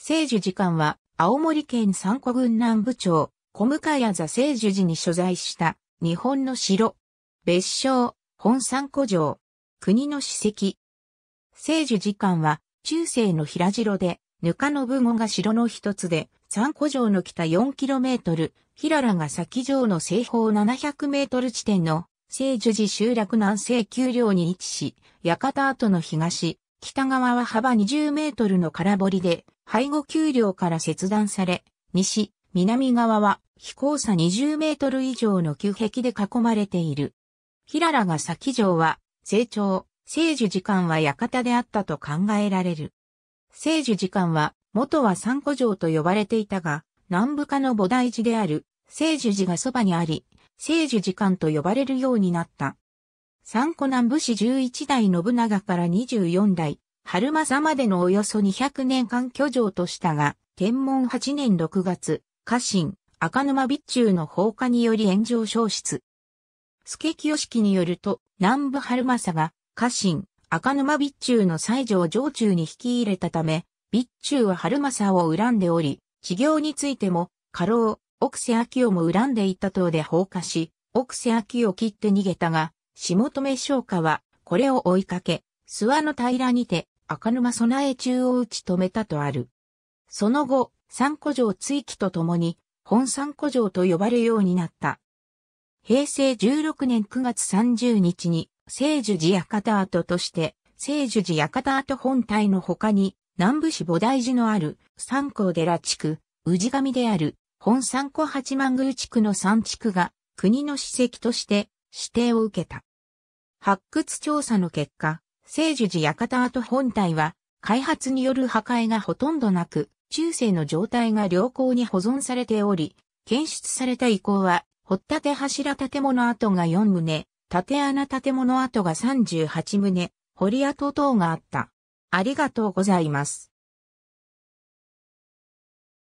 聖樹寺館は、青森県三古郡南部町、小向谷座聖樹寺に所在した、日本の城。別称、本三古城。国の史跡。聖樹寺館は、中世の平城で、ぬかの部門が城の一つで、三古城の北 4km、ららが先城の西方 700m 地点の、聖樹寺集落南西丘陵に位置し、館跡の東、北側は幅2 0ルの空堀で、背後丘陵から切断され、西、南側は飛行差20メートル以上の旧壁で囲まれている。平良が先城は、成長、聖樹時間は館であったと考えられる。聖樹時間は、元は三古城と呼ばれていたが、南部下の菩提寺である、聖樹寺がそばにあり、聖樹時間と呼ばれるようになった。三古南部市11代信長から24代、春政までのおよそ200年間居城としたが、天文8年6月、家臣、赤沼備中の放火により炎上消失。助清式によると、南部春政が、家臣、赤沼備中の西上城中に引き入れたため、備中は春政を恨んでおり、治業についても、過労、奥瀬秋夫も恨んでいた等で放火し、奥瀬秋夫を切って逃げたが、下留商家は、これを追いかけ、諏訪の平にて、赤沼備え中を打ち止めたとある。その後、三古城追記とともに、本三古城と呼ばれるようになった。平成16年9月30日に、聖樹寺館跡として、聖樹寺館跡本体の他に、南部市菩提寺のある三古寺地区、氏神である本三古八幡宮地区の三地区が国の史跡として指定を受けた。発掘調査の結果、聖樹寺館跡本体は、開発による破壊がほとんどなく、中世の状態が良好に保存されており、検出された遺構は、掘立柱建物跡が4棟、縦穴建物跡が38棟、堀跡等があった。ありがとうございます。